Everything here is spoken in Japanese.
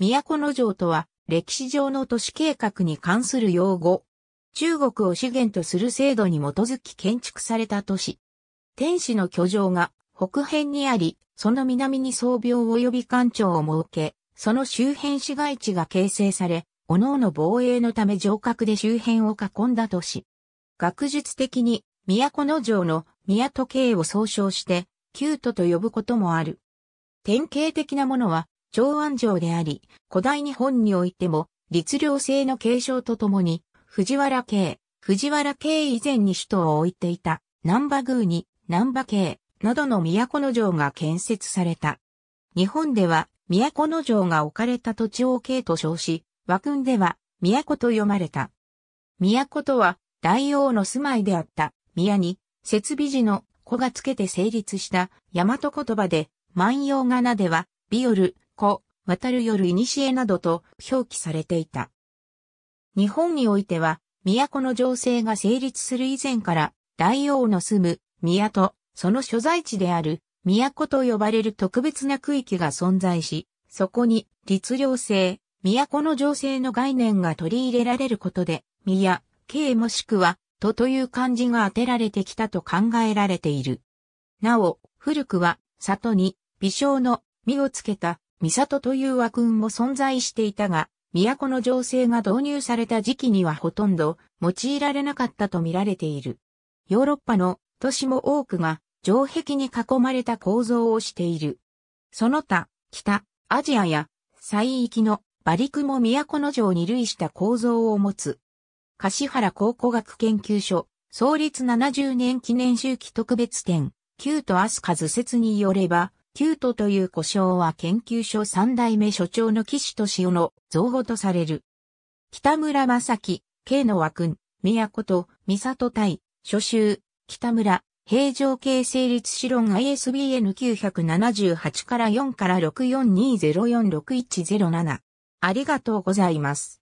都城とは、歴史上の都市計画に関する用語。中国を資源とする制度に基づき建築された都市。天使の居城が北辺にあり、その南に総廟及び館長を設け、その周辺市街地が形成され、各々防衛のため城郭で周辺を囲んだ都市。学術的に、都城の宮都系を総称して、旧都と呼ぶこともある。典型的なものは、長安城であり、古代日本においても、律令制の継承とともに、藤原系、藤原系以前に首都を置いていた、南波宮に、南波系、などの都の城が建設された。日本では、都の城が置かれた土地を系と称し、和訓では、都と読まれた。都とは、大王の住まいであった、宮に、設備時の子がつけて成立した、大和言葉で、万葉仮名では、ビオル、古、渡る夜古などと表記されていた。日本においては、都の情勢が成立する以前から、大王の住む、宮と、その所在地である、都と呼ばれる特別な区域が存在し、そこに、律令制、都の情勢の概念が取り入れられることで、宮、京もしくは、都という漢字が当てられてきたと考えられている。なお、古くは、里に、微笑の、実をつけた、三里という和訓も存在していたが、都の情勢が導入された時期にはほとんど用いられなかったと見られている。ヨーロッパの都市も多くが城壁に囲まれた構造をしている。その他、北、アジアや西域の馬陸も都の城に類した構造を持つ。橿原考古学研究所、創立70年記念周期特別展、旧都明日数図説によれば、キュートという呼称は研究所三代目所長の岸敏夫の造語とされる。北村正樹、慶の和君、宮古と、三里対、初州、北村、平常形成立子論 ISBN 978から4から6420461017。ありがとうございます。